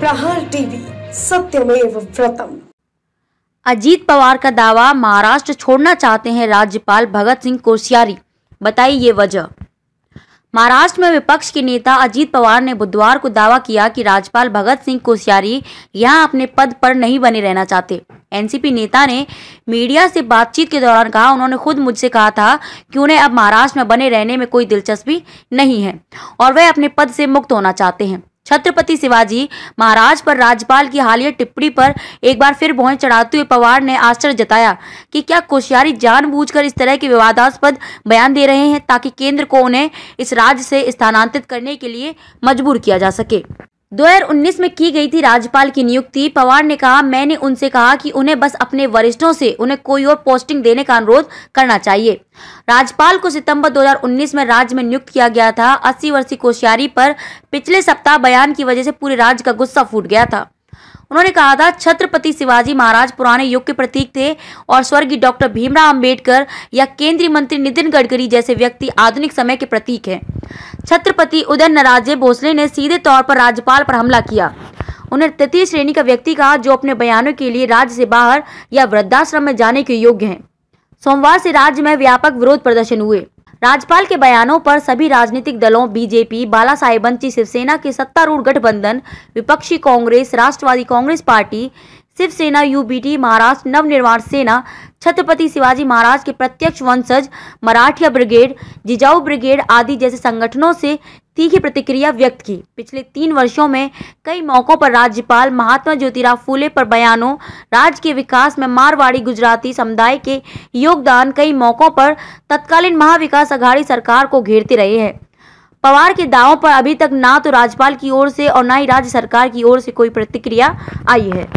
प्रहार टीवी सत्यमेव व्रतम अजीत पवार का दावा महाराष्ट्र छोड़ना चाहते हैं राज्यपाल भगत सिंह कोश्यारी बताइए ये वजह महाराष्ट्र में विपक्ष के नेता अजीत पवार ने बुधवार को दावा किया कि राज्यपाल भगत सिंह कोश्यारी यहां अपने पद पर नहीं बने रहना चाहते एनसीपी नेता ने मीडिया से बातचीत के दौरान कहा उन्होंने खुद मुझसे कहा था कि उन्हें अब महाराष्ट्र में बने रहने में कोई दिलचस्पी नहीं है और वह अपने पद से मुक्त होना चाहते हैं छत्रपति शिवाजी महाराज पर राज्यपाल की हालिया टिप्पणी पर एक बार फिर भौहें चढ़ाते हुए पवार ने आश्चर्य जताया कि क्या कोश्यारी जानबूझकर इस तरह के विवादास्पद बयान दे रहे हैं ताकि केंद्र को उन्हें इस राज्य से स्थानांतरित करने के लिए मजबूर किया जा सके 2019 में की गई थी राज्यपाल की नियुक्ति पवार ने कहा मैंने उनसे कहा कि उन्हें बस अपने वरिष्ठों से उन्हें कोई और पोस्टिंग देने का अनुरोध करना चाहिए राज्यपाल को सितंबर 2019 में राज्य में नियुक्त किया गया था अस्सी वर्षीय कोश्यारी पर पिछले सप्ताह बयान की वजह से पूरे राज्य का गुस्सा फूट गया था उन्होंने कहा था छत्रपति शिवाजी महाराज पुराने युग के प्रतीक थे और स्वर्गीय डॉक्टर भीमराव अम्बेडकर या केंद्रीय मंत्री नितिन गडकरी जैसे व्यक्ति आधुनिक समय के प्रतीक हैं छत्रपति उदय नाराजे भोसले ने सीधे तौर पर राज्यपाल पर हमला किया उन्हें तृतीय श्रेणी का व्यक्ति कहा जो अपने बयानों के लिए राज्य से बाहर या वृद्धाश्रम में जाने के योग्य हैं सोमवार से राज्य में व्यापक विरोध प्रदर्शन हुए राज्यपाल के बयानों पर सभी राजनीतिक दलों बीजेपी बाला साहेबंशी शिवसेना के सत्तारूढ़ गठबंधन विपक्षी कांग्रेस राष्ट्रवादी कांग्रेस पार्टी शिवसेना यूबीटी महाराष्ट्र नवनिर्माण सेना छत्रपति शिवाजी महाराज के प्रत्यक्ष वंशज मराठिया ब्रिगेड जिजाऊ ब्रिगेड आदि जैसे संगठनों से तीखी प्रतिक्रिया व्यक्त की पिछले तीन वर्षों में कई मौकों पर राज्यपाल महात्मा ज्योतिराव फूले पर बयानों राज्य के विकास में मारवाड़ी गुजराती समुदाय के योगदान कई मौकों पर तत्कालीन महाविकास अघाड़ी सरकार को घेरते रहे हैं पवार के दावों पर अभी तक ना तो राज्यपाल की ओर से और ना ही राज्य सरकार की ओर से कोई प्रतिक्रिया आई है